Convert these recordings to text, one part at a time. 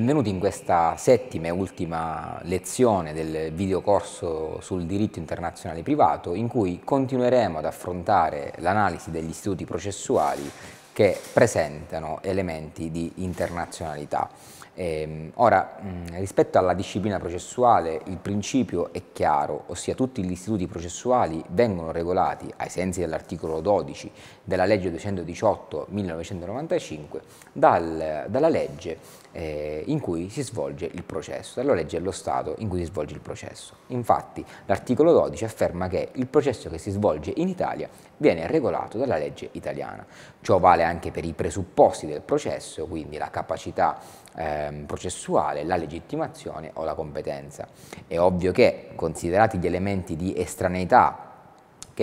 Benvenuti in questa settima e ultima lezione del videocorso sul diritto internazionale privato in cui continueremo ad affrontare l'analisi degli istituti processuali che presentano elementi di internazionalità. Ehm, ora, rispetto alla disciplina processuale, il principio è chiaro, ossia tutti gli istituti processuali vengono regolati ai sensi dell'articolo 12 della legge 218 1995 dal, dalla legge eh, in cui si svolge il processo, dalla legge dello Stato in cui si svolge il processo. Infatti l'articolo 12 afferma che il processo che si svolge in Italia viene regolato dalla legge italiana. Ciò vale anche per i presupposti del processo, quindi la capacità ehm, processuale, la legittimazione o la competenza. È ovvio che, considerati gli elementi di estraneità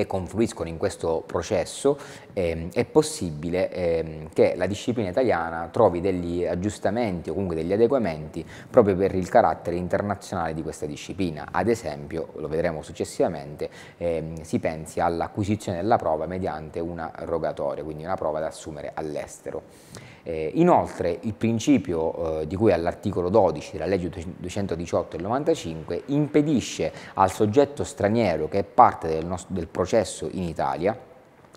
che confluiscono in questo processo, eh, è possibile eh, che la disciplina italiana trovi degli aggiustamenti o comunque degli adeguamenti proprio per il carattere internazionale di questa disciplina. Ad esempio, lo vedremo successivamente, eh, si pensi all'acquisizione della prova mediante una rogatoria, quindi una prova da assumere all'estero. Eh, inoltre il principio eh, di cui all'articolo 12 della legge 218 del 95 impedisce al soggetto straniero che è parte del, nostro, del processo in Italia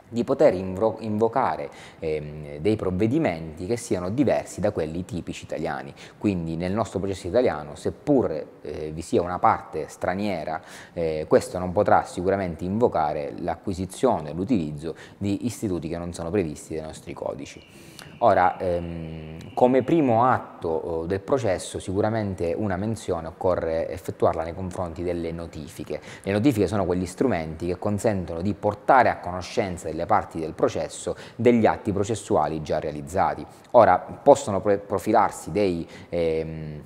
di poter invo invocare ehm, dei provvedimenti che siano diversi da quelli tipici italiani. Quindi nel nostro processo italiano, seppur eh, vi sia una parte straniera, eh, questo non potrà sicuramente invocare l'acquisizione l'utilizzo di istituti che non sono previsti dai nostri codici. Ora, ehm, come primo atto eh, del processo sicuramente una menzione occorre effettuarla nei confronti delle notifiche. Le notifiche sono quegli strumenti che consentono di portare a conoscenza delle parti del processo degli atti processuali già realizzati. Ora, possono profilarsi dei... Ehm,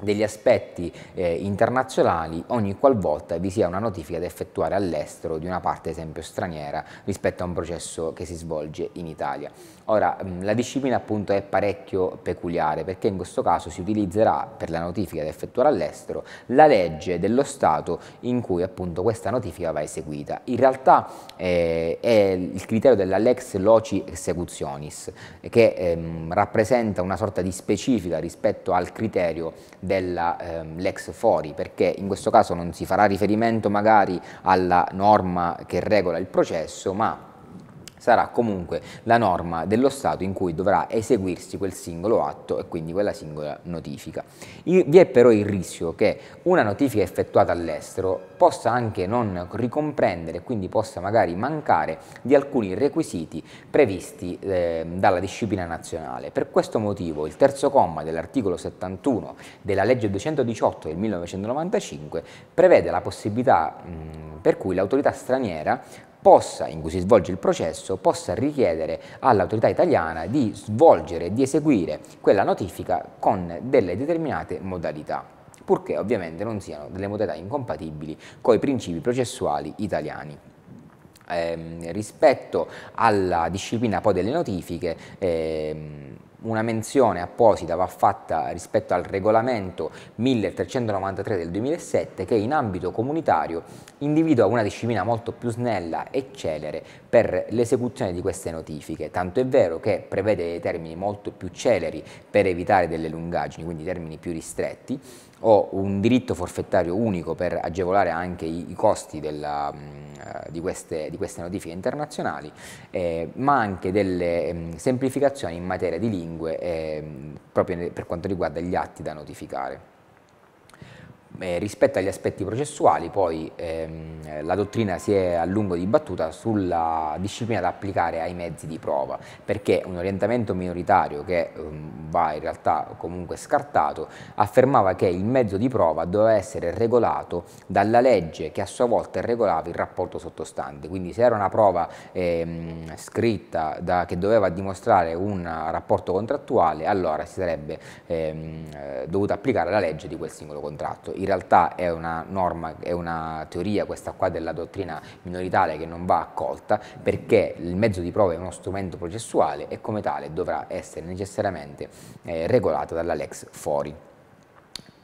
degli aspetti eh, internazionali ogni qualvolta vi sia una notifica da effettuare all'estero di una parte, esempio, straniera rispetto a un processo che si svolge in Italia. Ora, mm, la disciplina appunto è parecchio peculiare perché in questo caso si utilizzerà per la notifica da effettuare all'estero la legge dello Stato in cui appunto questa notifica va eseguita. In realtà eh, è il criterio dell'Alex loci executionis che ehm, rappresenta una sorta di specifica rispetto al criterio della ehm, Lex Fori, perché in questo caso non si farà riferimento magari alla norma che regola il processo, ma sarà comunque la norma dello Stato in cui dovrà eseguirsi quel singolo atto e quindi quella singola notifica. Vi è però il rischio che una notifica effettuata all'estero possa anche non ricomprendere, quindi possa magari mancare di alcuni requisiti previsti eh, dalla disciplina nazionale. Per questo motivo il terzo comma dell'articolo 71 della legge 218 del 1995 prevede la possibilità mh, per cui l'autorità straniera possa, in cui si svolge il processo, possa richiedere all'autorità italiana di svolgere, di eseguire quella notifica con delle determinate modalità purché ovviamente non siano delle modalità incompatibili con i principi processuali italiani. Eh, rispetto alla disciplina poi delle notifiche, eh, una menzione apposita va fatta rispetto al regolamento 1393 del 2007 che in ambito comunitario individua una disciplina molto più snella e celere per l'esecuzione di queste notifiche, tanto è vero che prevede dei termini molto più celeri per evitare delle lungaggini, quindi termini più ristretti, o un diritto forfettario unico per agevolare anche i, costi della, mm, eh, di, queste, di, queste, notifiche internazionali, eh, ma anche delle mm, semplificazioni in materia di lingue eh, proprio per quanto riguarda gli atti da notificare. Eh, rispetto agli aspetti processuali, poi ehm, la dottrina si è a lungo dibattuta sulla disciplina da applicare ai mezzi di prova, perché un orientamento minoritario che ehm, va in realtà comunque scartato, affermava che il mezzo di prova doveva essere regolato dalla legge che a sua volta regolava il rapporto sottostante. Quindi se era una prova ehm, scritta da, che doveva dimostrare un rapporto contrattuale, allora si sarebbe ehm, dovuta applicare la legge di quel singolo contratto. In in realtà è una norma, è una teoria questa qua della dottrina minoritaria che non va accolta perché il mezzo di prova è uno strumento processuale e come tale dovrà essere necessariamente eh, regolata dalla Lex Fori.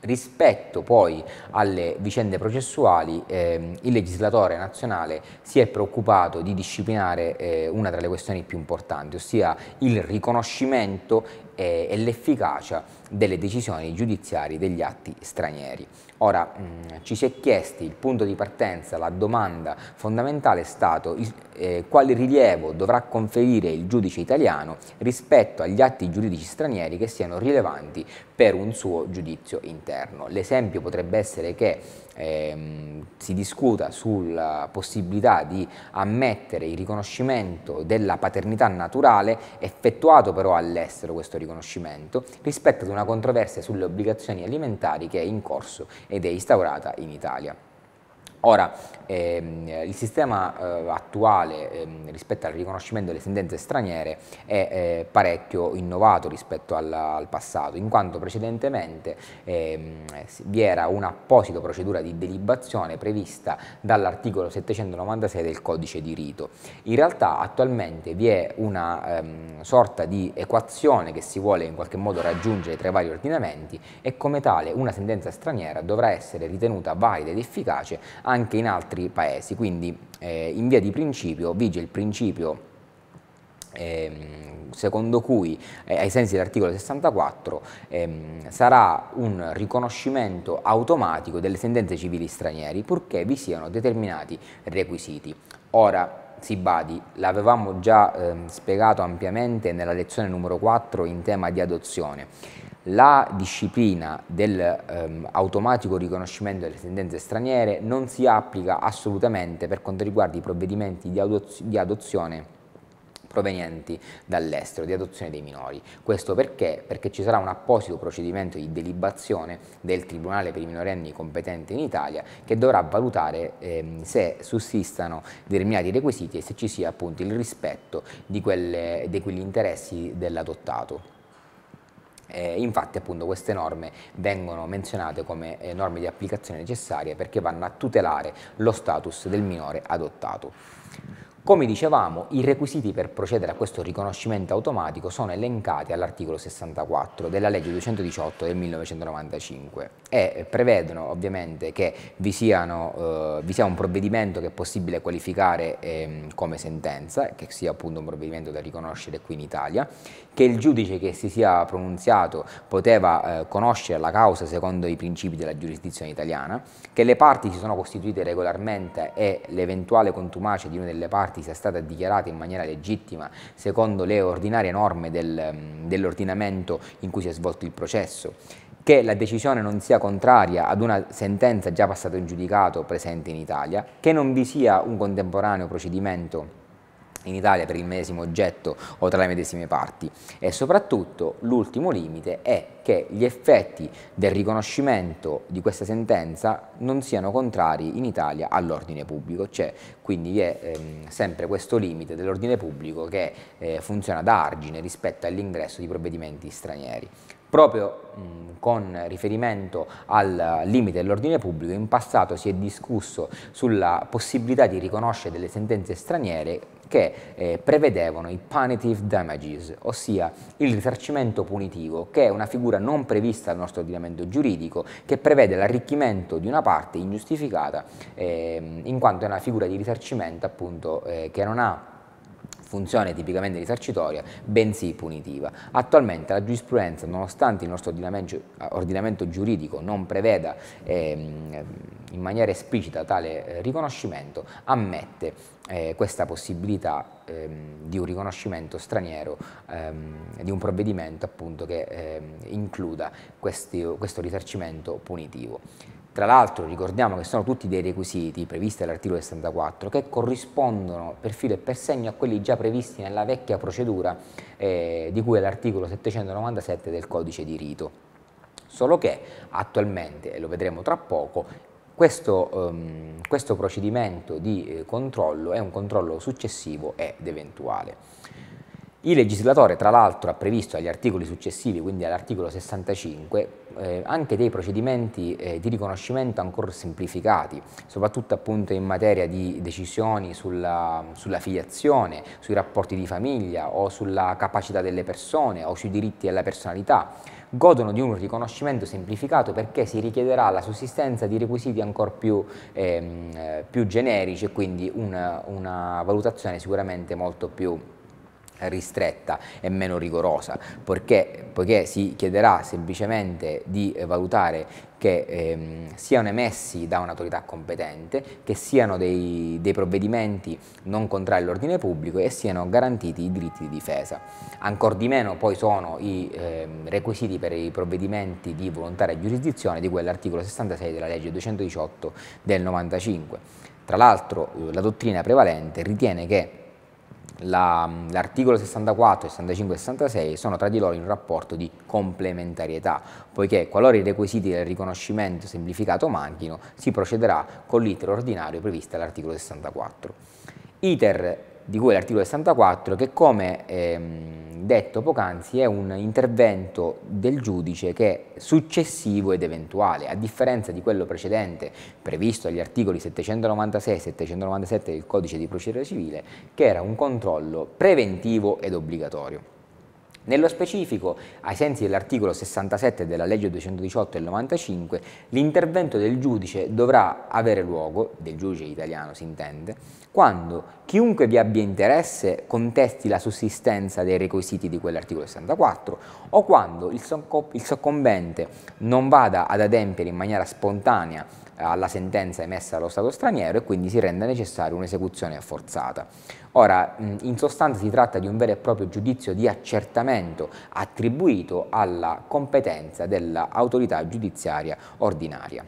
Rispetto poi alle vicende processuali, ehm, il legislatore nazionale si è preoccupato di disciplinare eh, una tra le questioni più importanti, ossia il riconoscimento eh, e l'efficacia delle decisioni giudiziarie degli atti stranieri. Ora mh, mm, ci si è chiesti il punto di partenza, la domanda fondamentale è stato eh, quale rilievo dovrà conferire il giudice italiano rispetto agli atti giuridici stranieri che siano rilevanti per un suo giudizio interno. L'esempio potrebbe essere che ehm, si discuta sulla possibilità di ammettere il riconoscimento della paternità naturale, effettuato però all'estero questo riconoscimento, rispetto ad una controversia sulle obbligazioni alimentari che è in corso ed è instaurata in Italia. Ora, ehm, il sistema eh, attuale ehm, rispetto al riconoscimento delle sentenze straniere è eh, parecchio innovato rispetto al, al passato, in quanto precedentemente ehm, vi era un'apposita procedura di delibazione prevista dall'articolo 796 del codice di rito. In realtà attualmente vi è una ehm, sorta di equazione che si vuole in qualche modo raggiungere tra i vari ordinamenti e come tale una sentenza straniera dovrà essere ritenuta valida ed efficace anche in altri paesi. Quindi eh, in via di principio vige il principio ehm, secondo cui eh, ai sensi dell'articolo 64 ehm, sarà un riconoscimento automatico delle sentenze civili stranieri purché vi siano determinati requisiti. Ora, si badi, l'avevamo già ehm, spiegato ampiamente nella lezione numero 4 in tema di adozione la disciplina dell'automatico ehm, riconoscimento delle sentenze straniere non si applica assolutamente per quanto riguarda i provvedimenti di, adozio, di adozione provenienti dall'estero, di adozione dei minori. Questo perché? Perché ci sarà un apposito procedimento di delibazione del Tribunale per i minorenni competente in Italia che dovrà valutare ehm, se sussistano determinati requisiti e se ci sia appunto il rispetto di, quelle, di quegli interessi dell'adottato. Eh, infatti appunto queste norme vengono menzionate come eh, norme di applicazione necessarie perché vanno a tutelare lo status del minore adottato. Come dicevamo, i requisiti per procedere a questo riconoscimento automatico sono elencati all'articolo 64 della legge 218 del 1995 e prevedono ovviamente che vi, siano, eh, vi sia un provvedimento che è possibile qualificare eh, come sentenza, che sia appunto un provvedimento da riconoscere qui in Italia, che il giudice che si sia pronunziato poteva eh, conoscere la causa secondo i principi della giurisdizione italiana, che le parti si sono costituite regolarmente e l'eventuale contumacia di una delle parti parti sia stata dichiarata in maniera legittima secondo le ordinarie norme del, mm, dell'ordinamento in cui si è svolto il processo, che la decisione non sia contraria ad una sentenza già passata in giudicato presente in Italia, che non vi sia un contemporaneo procedimento in Italia per il medesimo oggetto o tra le medesime parti e soprattutto l'ultimo limite è che gli effetti del riconoscimento di questa sentenza non siano contrari in Italia all'ordine pubblico, cioè quindi è ehm, sempre questo limite dell'ordine pubblico che eh, funziona da argine rispetto all'ingresso di provvedimenti stranieri. Proprio mh, con riferimento al limite dell'ordine pubblico in passato si è discusso sulla possibilità di riconoscere delle sentenze straniere che eh, prevedevano i punitive damages, ossia il risarcimento punitivo, che è una figura non prevista dal nostro ordinamento giuridico, che prevede l'arricchimento di una parte ingiustificata, eh, in quanto è una figura di risarcimento appunto eh, che non ha funzione tipicamente risarcitoria, bensì punitiva. Attualmente la giurisprudenza, nonostante il nostro ordinamento, ordinamento giuridico non preveda eh, in maniera esplicita tale eh, riconoscimento, ammette eh, questa possibilità ehm, di un riconoscimento straniero ehm, di un provvedimento appunto che ehm, includa questi, questo risarcimento punitivo. Tra l'altro ricordiamo che sono tutti dei requisiti previsti dall'articolo 64 che corrispondono per filo e per segno a quelli già previsti nella vecchia procedura eh, di cui è l'articolo 797 del codice di rito. Solo che attualmente, e lo vedremo tra poco, questo, um, questo procedimento di eh, controllo è un controllo successivo ed eventuale. Il legislatore, tra l'altro, ha previsto agli articoli successivi, quindi all'articolo 65, eh, anche dei procedimenti eh, di riconoscimento ancora semplificati, soprattutto appunto in materia di decisioni sulla, sulla, filiazione, sui rapporti di famiglia o sulla capacità delle persone o sui diritti alla personalità. Godono di un riconoscimento semplificato perché si richiederà la sussistenza di requisiti ancora più, ehm, più generici e quindi una, una valutazione sicuramente molto più ristretta e meno rigorosa, perché, poiché si chiederà semplicemente di valutare che ehm, siano emessi da un'autorità competente, che siano dei, dei provvedimenti non contrari all'ordine pubblico e siano garantiti i diritti di difesa. Ancor di meno poi sono i ehm, requisiti per i provvedimenti di volontaria giurisdizione di quell'articolo 66 della legge 218 del 95. Tra l'altro eh, la dottrina prevalente ritiene che l'articolo 64, 65 e 66 sono tra di loro in rapporto di complementarietà, poiché qualora i requisiti del riconoscimento semplificato manchino, si procederà con l'iter ordinario previsto all'articolo 64. ITER di cui l'articolo 64, che come ehm, detto poc'anzi è un intervento del giudice che è successivo ed eventuale, a differenza di quello precedente previsto agli articoli 796 e 797 del codice di procedura civile, che era un controllo preventivo ed obbligatorio. Nello specifico, ai sensi dell'articolo 67 della legge 218 del 95, l'intervento del giudice dovrà avere luogo, del giudice italiano si intende, quando chiunque vi abbia interesse contesti la sussistenza dei requisiti di quell'articolo 64 o quando il, soccombente non vada ad adempiere in maniera spontanea alla sentenza emessa dallo Stato straniero e quindi si rende necessaria un'esecuzione forzata. Ora, in sostanza si tratta di un vero e proprio giudizio di accertamento attribuito alla competenza dell'autorità giudiziaria ordinaria.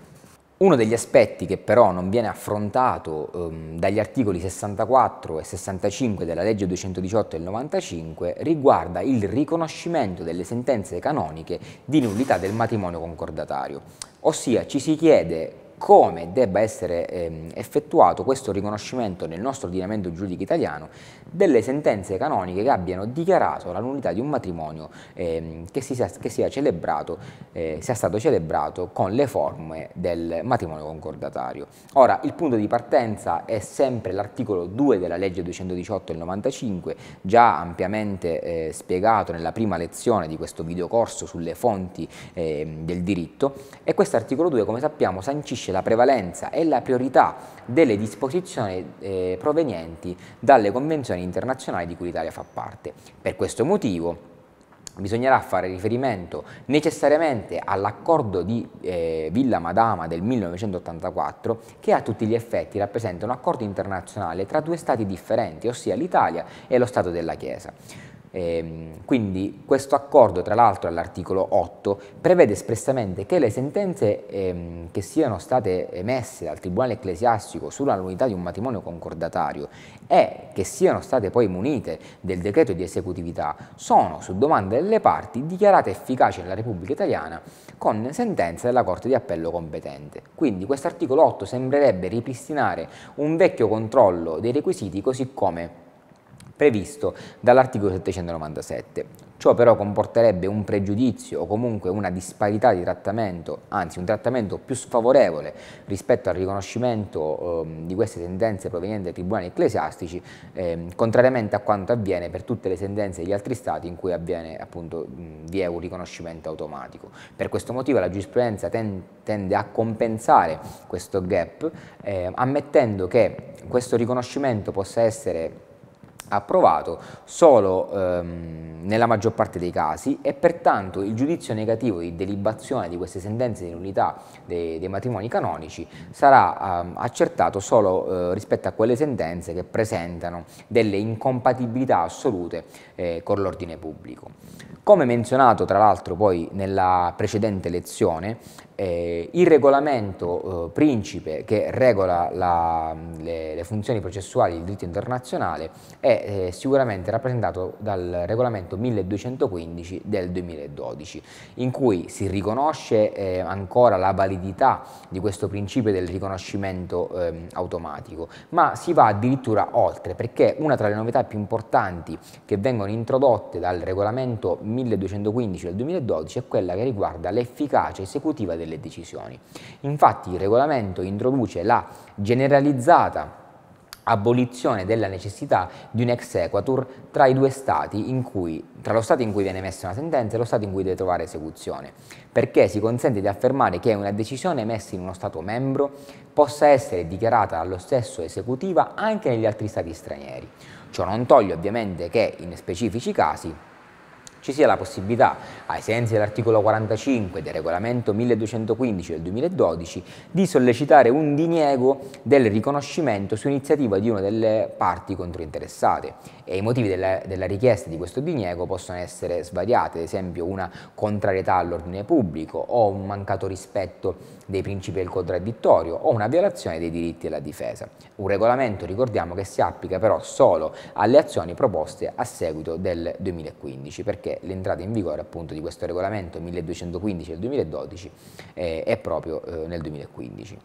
Uno degli aspetti che però non viene affrontato ehm, dagli articoli 64 e 65 della legge 218 del 95 riguarda il riconoscimento delle sentenze canoniche di nullità del matrimonio concordatario, ossia ci si chiede come debba essere ehm, effettuato questo riconoscimento nel nostro ordinamento giuridico italiano delle sentenze canoniche che abbiano dichiarato la nullità di un matrimonio ehm, che, sia, che sia, celebrato, eh, sia stato celebrato con le forme del matrimonio concordatario. Ora, il punto di partenza è sempre l'articolo 2 della legge 218 del 95, già ampiamente eh, spiegato nella prima lezione di questo videocorso sulle fonti ehm, del diritto, e questo articolo 2, come sappiamo, sancisce stabilisce la prevalenza e la priorità delle disposizioni eh, provenienti dalle convenzioni internazionali di cui l'Italia fa parte. Per questo motivo bisognerà fare riferimento necessariamente all'accordo di eh, Villa Madama del 1984 che a tutti gli effetti rappresenta un accordo internazionale tra due stati differenti, ossia l'Italia e lo Stato della Chiesa. Ehm, quindi questo accordo, tra l'altro all'articolo 8, prevede espressamente che le sentenze ehm, che siano state emesse dal Tribunale ecclesiastico sulla nullità di un matrimonio concordatario e che siano state poi munite del decreto di esecutività sono, su domanda delle parti, dichiarate efficaci nella Repubblica Italiana con sentenza della Corte di Appello competente. Quindi questo articolo 8 sembrerebbe ripristinare un vecchio controllo dei requisiti così come previsto dall'articolo 797. Ciò però comporterebbe un pregiudizio o comunque una disparità di trattamento, anzi un trattamento più sfavorevole rispetto al riconoscimento eh, di queste sentenze provenienti dai tribunali ecclesiastici, eh, contrariamente a quanto avviene per tutte le sentenze degli altri stati in cui avviene, appunto, mh, vi è un riconoscimento automatico. Per questo motivo la giurisprudenza ten tende a compensare questo gap, eh, ammettendo che questo riconoscimento possa essere approvato solo ehm, nella maggior parte dei casi e pertanto il giudizio negativo di delibazione di queste sentenze di nullità dei, dei matrimoni canonici sarà ehm, accertato solo eh, rispetto a quelle sentenze che presentano delle incompatibilità assolute eh, con l'ordine pubblico. Come menzionato tra l'altro poi nella precedente lezione, eh, il regolamento eh, principe che regola la, le, le, funzioni processuali del diritto internazionale è eh, sicuramente rappresentato dal regolamento 1215 del 2012, in cui si riconosce eh, ancora la validità di questo principio del riconoscimento ehm, automatico, ma si va addirittura oltre perché una tra le novità più importanti che vengono introdotte dal regolamento 1215 del 2012 è quella che riguarda l'efficacia esecutiva del delle decisioni. Infatti il regolamento introduce la generalizzata abolizione della necessità di un ex equatur tra, cui, tra lo Stato in cui viene emessa una sentenza e lo Stato in cui deve trovare esecuzione, perché si consente di affermare che una decisione emessa in uno Stato membro possa essere dichiarata dallo stesso esecutiva anche negli altri Stati stranieri. Ciò non toglie ovviamente che in specifici casi ci sia la possibilità, ai sensi dell'articolo 45 del regolamento 1215 del 2012, di sollecitare un diniego del riconoscimento su iniziativa di una delle parti controinteressate e i motivi della, della richiesta di questo diniego possono essere svariati, ad esempio una contrarietà all'ordine pubblico o un mancato rispetto dei principi del contraddittorio o una violazione dei diritti della difesa. Un regolamento, ricordiamo, che si applica però solo alle azioni proposte a seguito del 2015 perché l'entrata in vigore appunto di questo regolamento 1215 del 2012 eh, è proprio eh, nel 2015.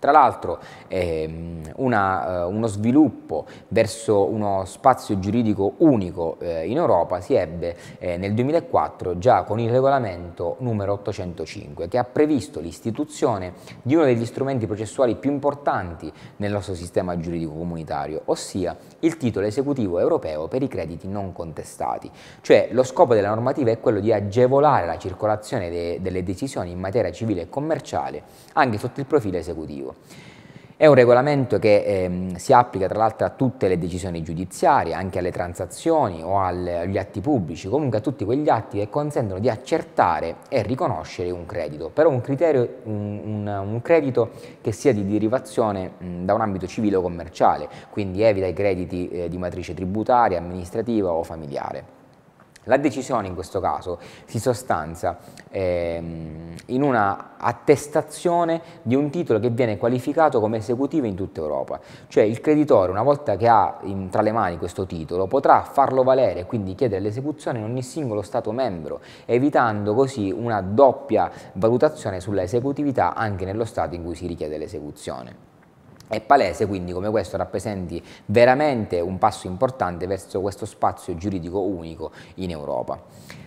Tra l'altro ehm, una, eh, uno sviluppo verso uno spazio giuridico unico eh, in Europa si ebbe eh, nel 2004 già con il regolamento numero 805 che ha previsto l'istituzione di uno degli strumenti processuali più importanti nel nostro sistema giuridico comunitario, ossia il titolo esecutivo europeo per i crediti non contestati. Cioè lo scopo della normativa è quello di agevolare la circolazione de delle decisioni in materia civile e commerciale anche sotto il profilo esecutivo suo. È un regolamento che ehm, si applica tra l'altro a tutte le decisioni giudiziarie, anche alle transazioni o alle, agli atti pubblici, comunque a tutti quegli atti che consentono di accertare e riconoscere un credito, però un, criterio, un, un, un credito che sia di derivazione mh, da un ambito civile o commerciale, quindi evita i crediti eh, di matrice tributaria, amministrativa o familiare. La decisione in questo caso si sostanza ehm, in una attestazione di un titolo che viene qualificato come esecutivo in tutta Europa, cioè il creditore una volta che ha in, tra le mani questo titolo potrà farlo valere e quindi chiedere l'esecuzione in ogni singolo Stato membro, evitando così una doppia valutazione sulla esecutività anche nello Stato in cui si richiede l'esecuzione. È palese quindi come questo rappresenti veramente un passo importante verso questo spazio giuridico unico in Europa.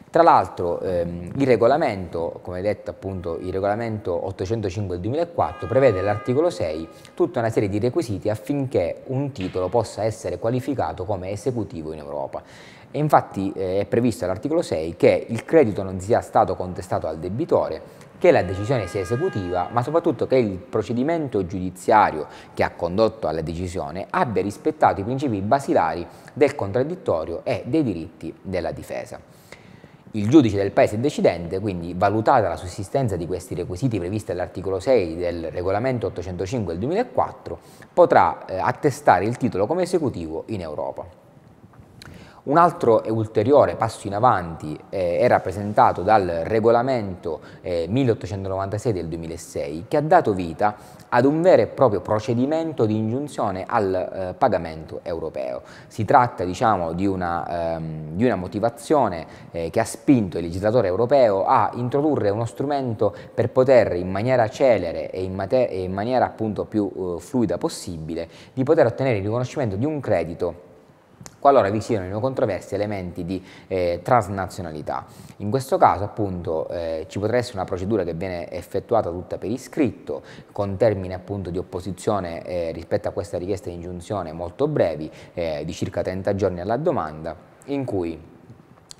Tra l'altro ehm, il regolamento, come detto appunto il regolamento 805 del 2004, prevede all'articolo 6 tutta una serie di requisiti affinché un titolo possa essere qualificato come esecutivo in Europa. E infatti eh, è previsto all'articolo 6 che il credito non sia stato contestato al debitore, che la decisione sia esecutiva, ma soprattutto che il procedimento giudiziario che ha condotto alla decisione abbia rispettato i principi basilari del contraddittorio e dei diritti della difesa. Il giudice del paese decidente, quindi valutata la sussistenza di questi requisiti previsti all'articolo 6 del regolamento 805 del 2004, potrà eh, attestare il titolo come esecutivo in Europa. Un altro e eh, ulteriore passo in avanti eh, è rappresentato dal regolamento eh, 1896 del 2006 che ha dato vita ad un vero e proprio procedimento di ingiunzione al eh, pagamento europeo. Si tratta diciamo, di, una, ehm, di una motivazione eh, che ha spinto il legislatore europeo a introdurre uno strumento per poter in maniera celere e in, e in maniera appunto più eh, fluida possibile di poter ottenere il riconoscimento di un credito qualora vi siano in controversia elementi di eh, transnazionalità. In questo caso appunto eh, ci potrà essere una procedura che viene effettuata tutta per iscritto, con termini appunto di opposizione eh, rispetto a questa richiesta di ingiunzione molto brevi, eh, di circa 30 giorni alla domanda, in cui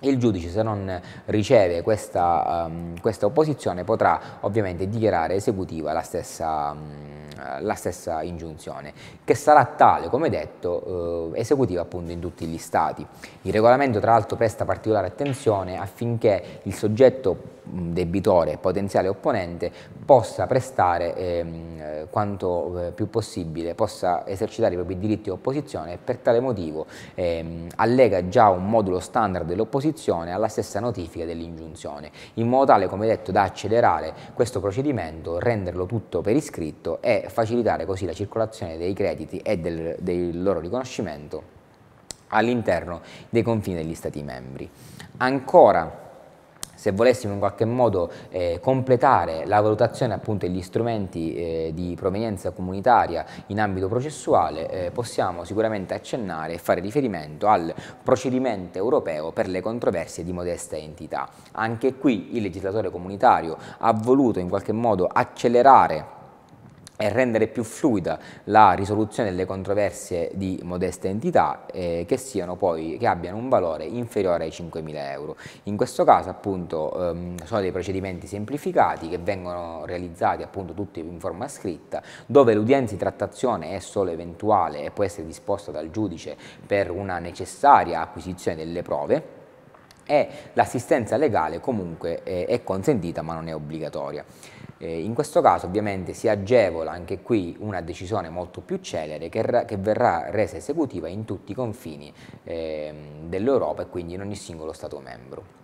il giudice se non riceve questa, um, questa, opposizione potrà ovviamente dichiarare esecutiva la stessa, um, la stessa ingiunzione, che sarà tale, come detto, uh, esecutiva appunto in tutti gli stati. Il regolamento tra l'altro presta particolare attenzione affinché il soggetto mm, debitore, potenziale opponente, possa prestare eh, quanto eh, più possibile, possa esercitare i propri diritti di opposizione e per tale motivo eh, allega già un modulo standard dell'opposizione opposizione alla stessa notifica dell'ingiunzione, in modo tale, come detto, da accelerare questo procedimento, renderlo tutto per iscritto e facilitare così la circolazione dei crediti e del, del loro riconoscimento all'interno dei confini degli Stati membri. Ancora, se volessimo in qualche modo eh, completare la valutazione appunto degli strumenti eh, di provenienza comunitaria in ambito processuale eh, possiamo sicuramente accennare e fare riferimento al procedimento europeo per le controversie di modesta entità. Anche qui il legislatore comunitario ha voluto in qualche modo accelerare e rendere più fluida la risoluzione delle controversie di modesta entità eh, che, poi, che, abbiano un valore inferiore ai 5.000 euro. In questo caso appunto ehm, sono dei procedimenti semplificati che vengono realizzati appunto tutti in forma scritta dove l'udienza di trattazione è solo eventuale e può essere disposta dal giudice per una necessaria acquisizione delle prove e l'assistenza legale comunque eh, è consentita ma non è obbligatoria. Eh, in questo caso ovviamente si agevola anche qui una decisione molto più celere che, che verrà resa esecutiva in tutti i confini eh, dell'Europa e quindi in ogni singolo Stato membro.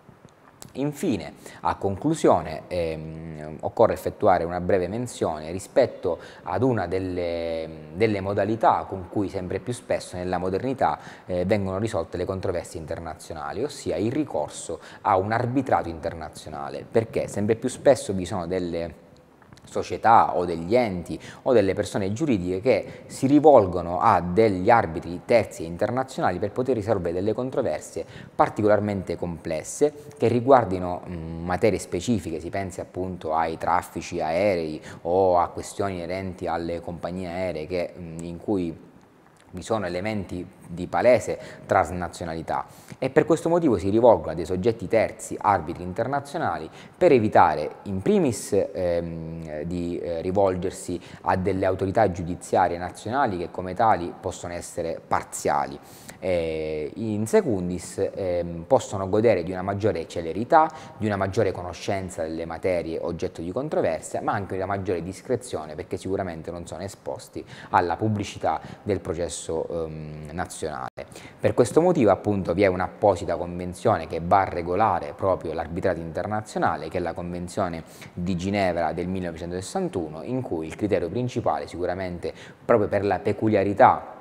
Infine, a conclusione, ehm, occorre effettuare una breve menzione rispetto ad una delle, delle modalità con cui sempre più spesso nella modernità eh, vengono risolte le controversie internazionali, ossia il ricorso a un arbitrato internazionale, perché sempre più spesso vi sono delle società o degli enti o delle persone giuridiche che si rivolgono a degli arbitri terzi e internazionali per poter risolvere delle controversie particolarmente complesse che riguardino mh, materie specifiche, si pensi appunto ai traffici aerei o a questioni inerenti alle compagnie aeree che, mh, in cui vi sono elementi di palese transnazionalità e per questo motivo si rivolgono a dei soggetti terzi, arbitri internazionali, per evitare in primis ehm, di eh, rivolgersi a delle autorità giudiziarie nazionali che come tali possono essere parziali. Eh, in secundis ehm, possono godere di una maggiore celerità, di una maggiore conoscenza delle materie oggetto di controversia, ma anche di una maggiore discrezione perché sicuramente non sono esposti alla pubblicità del processo ehm, nazionale nazionale. Per questo motivo appunto vi è un'apposita convenzione che va a regolare proprio l'arbitrato internazionale che è la convenzione di Ginevra del 1961 in cui il criterio principale sicuramente proprio per la peculiarità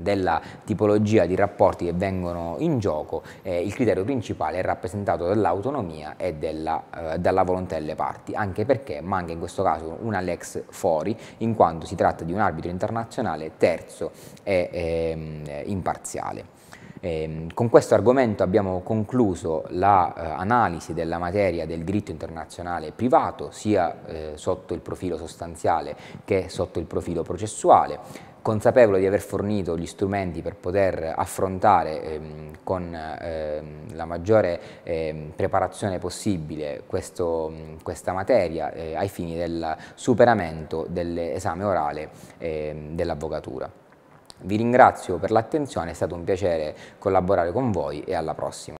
della tipologia di rapporti che vengono in gioco, eh, il criterio principale è rappresentato dall'autonomia e della, eh, dalla volontà delle parti, anche perché manca in questo caso un Alex fori, in quanto si tratta di un arbitro internazionale terzo e eh, imparziale. Eh, con questo argomento abbiamo concluso l'analisi la, eh, della materia del diritto internazionale privato, sia eh, sotto il profilo sostanziale che sotto il profilo processuale consapevole di aver fornito gli strumenti per poter affrontare ehm, con ehm, la maggiore ehm, preparazione possibile questo, questa materia eh, ai fini del superamento dell'esame orale ehm, dell'avvocatura. Vi ringrazio per l'attenzione, è stato un piacere collaborare con voi e alla prossima.